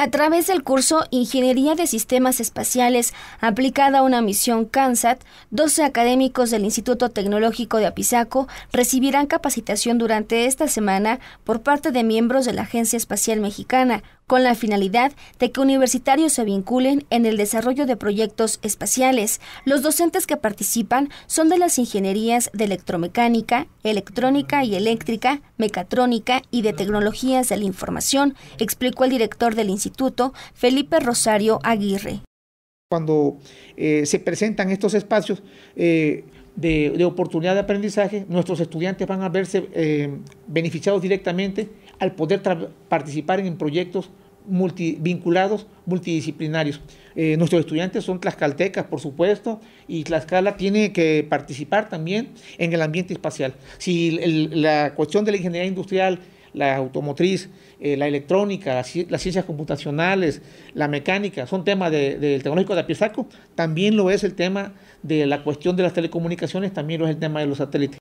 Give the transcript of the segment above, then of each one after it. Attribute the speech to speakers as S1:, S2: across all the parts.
S1: A través del curso Ingeniería de Sistemas Espaciales aplicada a una misión CANSAT, 12 académicos del Instituto Tecnológico de Apizaco recibirán capacitación durante esta semana por parte de miembros de la Agencia Espacial Mexicana, con la finalidad de que universitarios se vinculen en el desarrollo de proyectos espaciales. Los docentes que participan son de las ingenierías de electromecánica, electrónica y eléctrica, mecatrónica y de tecnologías de la información, explicó el director del instituto, Felipe Rosario Aguirre.
S2: Cuando eh, se presentan estos espacios, eh, de, oportunidad de aprendizaje, nuestros estudiantes van a verse eh, beneficiados directamente al poder participar en proyectos vinculados multidisciplinarios. Eh, nuestros estudiantes son tlaxcaltecas, por supuesto, y Tlaxcala tiene que participar también en el ambiente espacial. Si la cuestión de la ingeniería industrial, la automotriz, eh, la electrónica, las, ciencias computacionales, la mecánica, son temas del tecnológico de Apizaco, también lo es el tema de la cuestión de las telecomunicaciones, también lo es el tema de los satélites.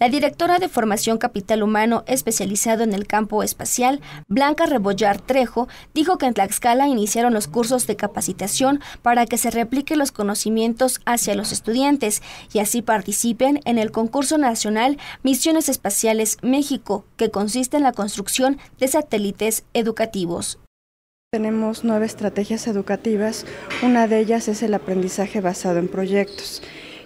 S1: La directora de Formación Capital Humano especializado en el campo espacial, Blanca Rebollar Trejo, dijo que en Tlaxcala iniciaron los cursos de capacitación para que se repliquen los conocimientos hacia los estudiantes y así participen en el concurso nacional Misiones Espaciales México, que consiste en la
S3: construcción de satélites educativos. Tenemos nueve estrategias educativas, una de ellas es el aprendizaje basado en proyectos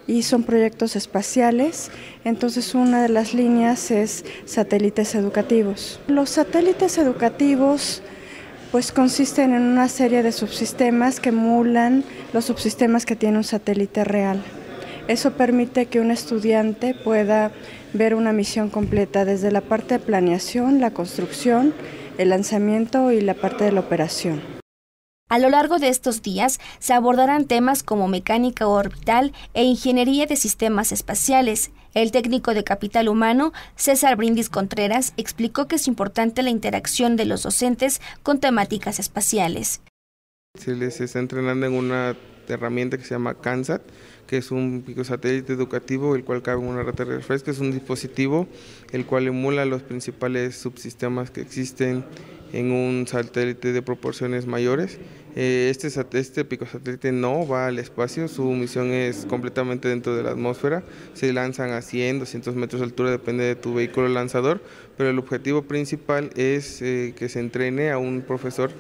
S3: y son proyectos espaciales. Entonces una de las líneas es satélites educativos. Los satélites educativos pues consisten en una serie de subsistemas que emulan los subsistemas que tiene un satélite real. Eso permite que un estudiante pueda ver una misión completa desde la parte de planeación, la construcción, el lanzamiento y la parte de la operación.
S1: A lo largo de estos días se abordarán temas como mecánica orbital e ingeniería de sistemas espaciales. El técnico de capital humano, César Brindis Contreras, explicó que es importante la interacción de los docentes con temáticas espaciales.
S4: Se les está entrenando en una herramienta que se llama CANSAT, que es un satélite educativo, el cual cabe en una rata de refresco, es un dispositivo el cual emula los principales subsistemas que existen en un satélite de proporciones mayores. Eh, este, este picosatélite no va al espacio, su misión es completamente dentro de la atmósfera, se lanzan a 100, 200 metros de altura, depende de tu vehículo lanzador, pero el objetivo principal es eh, que se entrene a un profesor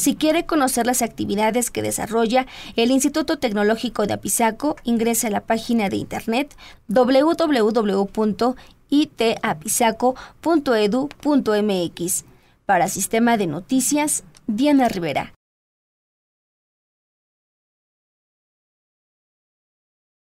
S1: si quiere conocer las actividades que desarrolla el Instituto Tecnológico de Apizaco, ingrese a la página de internet www.itapizaco.edu.mx. Para Sistema de Noticias, Diana Rivera.